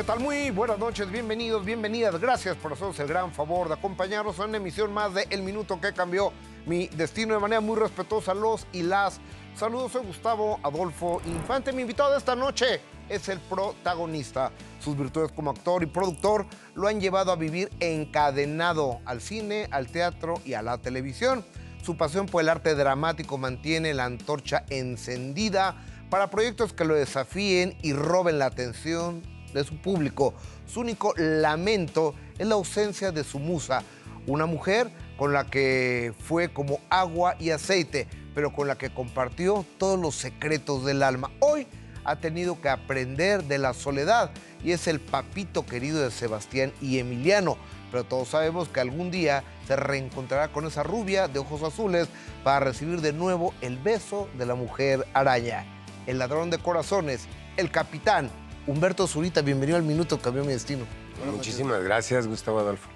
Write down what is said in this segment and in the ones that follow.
¿Qué tal? Muy buenas noches, bienvenidos, bienvenidas. Gracias por hacernos el gran favor de acompañarnos en una emisión más de El Minuto que Cambió mi destino de manera muy respetuosa los y las. Saludos, soy Gustavo Adolfo Infante. Mi invitado de esta noche es el protagonista. Sus virtudes como actor y productor lo han llevado a vivir encadenado al cine, al teatro y a la televisión. Su pasión por el arte dramático mantiene la antorcha encendida para proyectos que lo desafíen y roben la atención de su público. Su único lamento es la ausencia de su musa, una mujer con la que fue como agua y aceite, pero con la que compartió todos los secretos del alma. Hoy ha tenido que aprender de la soledad y es el papito querido de Sebastián y Emiliano. Pero todos sabemos que algún día se reencontrará con esa rubia de ojos azules para recibir de nuevo el beso de la mujer araña. El ladrón de corazones, el capitán, Humberto Zurita, bienvenido al Minuto Cambió Mi Destino. Muchísimas gracias, Gustavo Adolfo.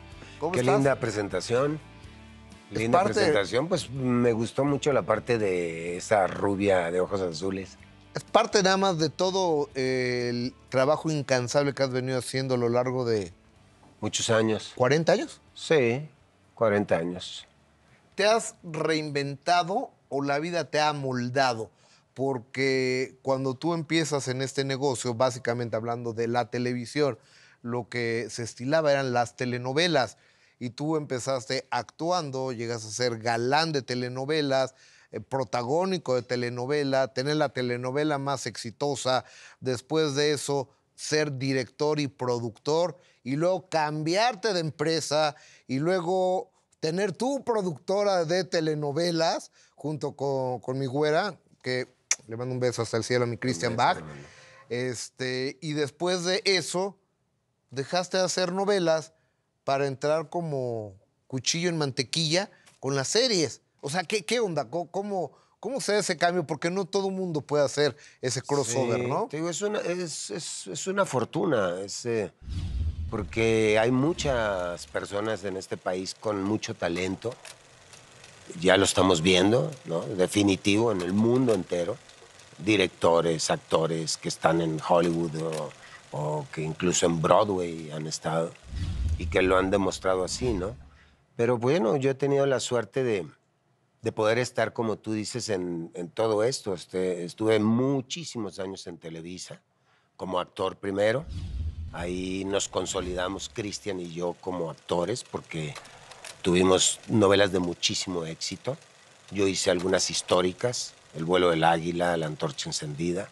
Qué linda presentación. linda presentación. Pues me gustó mucho la parte de esa rubia de ojos azules. Es parte nada más de todo eh, el trabajo incansable que has venido haciendo a lo largo de... Muchos años. ¿40 años? Sí, 40 años. ¿Te has reinventado o la vida te ha moldado? porque cuando tú empiezas en este negocio, básicamente hablando de la televisión, lo que se estilaba eran las telenovelas y tú empezaste actuando, llegas a ser galán de telenovelas, eh, protagónico de telenovela, tener la telenovela más exitosa, después de eso ser director y productor y luego cambiarte de empresa y luego tener tu productora de telenovelas junto con, con mi güera, que le mando un beso hasta el cielo a mi Christian Bach. Este, y después de eso, dejaste de hacer novelas para entrar como cuchillo en mantequilla con las series. O sea, ¿qué, qué onda? ¿Cómo, ¿Cómo se da ese cambio? Porque no todo el mundo puede hacer ese crossover, ¿no? Te es una, fortuna, porque hay muchas personas en este país con mucho talento, ya lo estamos viendo, ¿no? Definitivo, en el mundo entero directores, actores que están en Hollywood o, que incluso en Broadway han estado y que lo han demostrado así, ¿no? Pero bueno, yo he tenido la suerte de, poder estar, como tú dices, en, todo esto. Este, estuve muchísimos años en Televisa, como actor primero. Ahí nos consolidamos, Cristian y yo, como actores, porque tuvimos novelas de muchísimo éxito. Yo hice algunas históricas, el vuelo del águila, la antorcha encendida.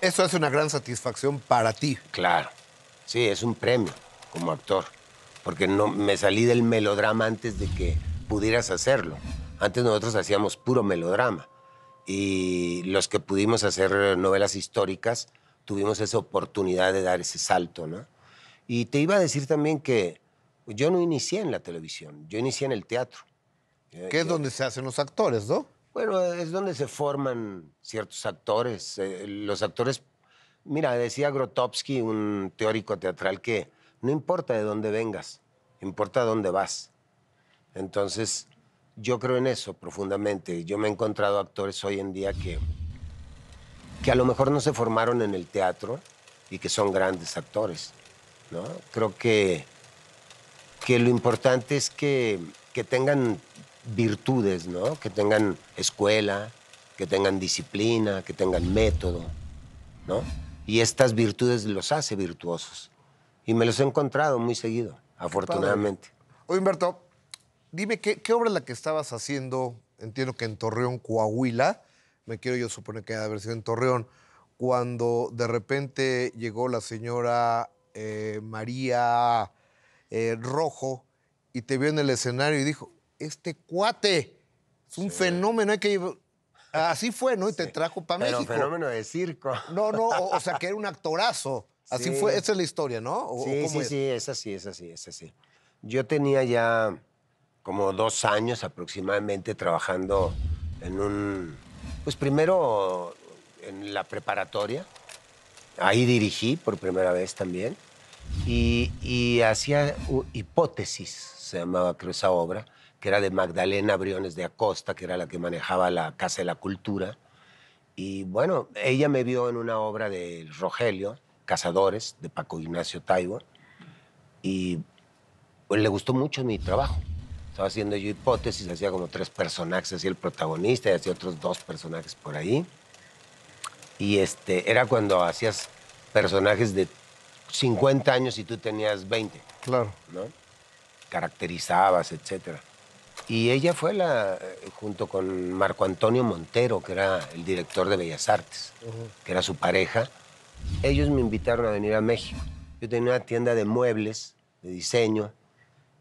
Eso hace una gran satisfacción para ti. Claro, sí, es un premio como actor, porque no, me salí del melodrama antes de que pudieras hacerlo. Antes nosotros hacíamos puro melodrama y los que pudimos hacer novelas históricas tuvimos esa oportunidad de dar ese salto, ¿no? Y te iba a decir también que yo no inicié en la televisión, yo inicié en el teatro. Que es donde se hacen los actores, ¿no? Bueno, es donde se forman ciertos actores. Eh, eh, los actores, mira, decía Grotowski, un teórico teatral, que no importa de dónde vengas, importa dónde vas. Entonces, yo creo en eso profundamente. Yo me he encontrado actores hoy en día que, que a lo mejor no se formaron en el teatro y que son grandes actores. ¿no? Creo que, que lo importante es que, que tengan virtudes, ¿no? Que tengan escuela, que tengan disciplina, que tengan método, ¿no? Y estas virtudes los hace virtuosos. Y me los he encontrado muy seguido, afortunadamente. Oye, Humberto, dime, ¿qué, obra es la que estabas haciendo? Entiendo que en Torreón, Coahuila. Me quiero yo suponer que haber sido en Torreón. Cuando de repente llegó la señora eh, María eh, Rojo y te vio en el escenario y dijo, este cuate es un fenómeno, hay que Así fue, ¿no? Y te trajo para México. un fenómeno de circo. No, no, o, sea, que era un actorazo. Así fue, esa es la historia, ¿no? sí, sí, es? sí, es así, es así, es así. Yo tenía ya como dos años aproximadamente trabajando en un... Pues primero en la preparatoria. Ahí dirigí por primera vez también. Y, y hacía hipótesis, se llamaba creo esa obra que era de Magdalena Briones de Acosta, que era la que manejaba la Casa de la Cultura. Y bueno, ella me vio en una obra de Rogelio, Cazadores, de Paco Ignacio Taibo, y pues, le gustó mucho mi trabajo. Estaba haciendo yo hipótesis, hacía como tres personajes, hacía el protagonista y hacía otros dos personajes por ahí. Y este, era cuando hacías personajes de 50 años y tú tenías 20. Claro. ¿No? Caracterizabas, etcétera. Y ella fue la, eh, junto con Marco Antonio Montero, que era el director de Bellas Artes, que era su pareja, ellos me invitaron a venir a México. Yo tenía una tienda de muebles, de diseño,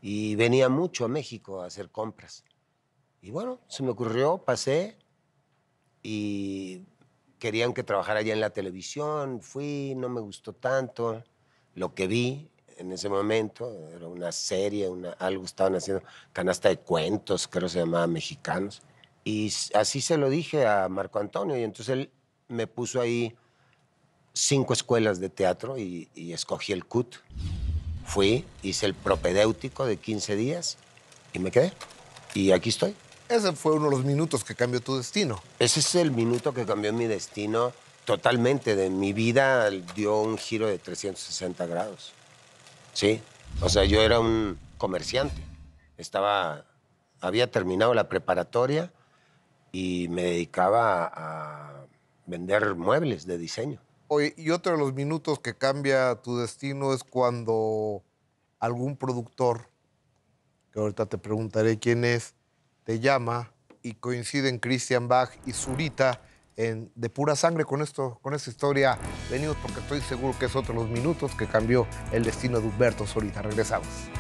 y venía mucho a México a hacer compras. Y bueno, se me ocurrió, pasé y querían que trabajara allá en la televisión, fui, no me gustó tanto lo que vi, en ese momento, era una serie, una, algo estaban haciendo, canasta de cuentos, creo se llamaba Mexicanos. Y así se lo dije a Marco Antonio y entonces él me puso ahí cinco escuelas de teatro y, y escogí el CUT. Fui, hice el propedéutico de 15 días y me quedé. Y aquí estoy. Ese fue uno de los minutos que cambió tu destino. Ese es el minuto que cambió mi destino totalmente. De mi vida dio un giro de 360 grados. Sí. O sea, yo era un comerciante. Estaba, había terminado la preparatoria y me dedicaba a vender muebles de diseño. y otro de los minutos que cambia tu destino es cuando algún productor, que ahorita te preguntaré quién es, te llama y coinciden Christian Bach y Zurita de pura sangre con esto, con esta historia. Venimos porque estoy seguro que es otro de los minutos que cambió el destino de Humberto Solita. Regresamos.